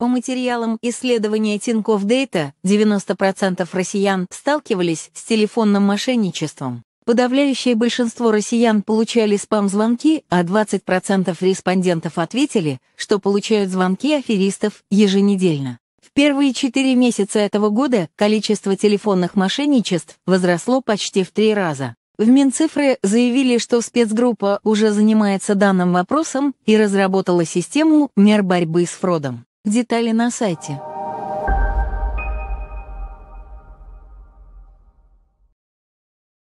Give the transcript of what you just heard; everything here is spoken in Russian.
По материалам исследования Тинькофф Дейта 90% россиян сталкивались с телефонным мошенничеством. Подавляющее большинство россиян получали спам-звонки, а 20% респондентов ответили, что получают звонки аферистов еженедельно. В первые четыре месяца этого года количество телефонных мошенничеств возросло почти в три раза. В Минцифры заявили, что спецгруппа уже занимается данным вопросом и разработала систему мер борьбы с фродом. Детали на сайте.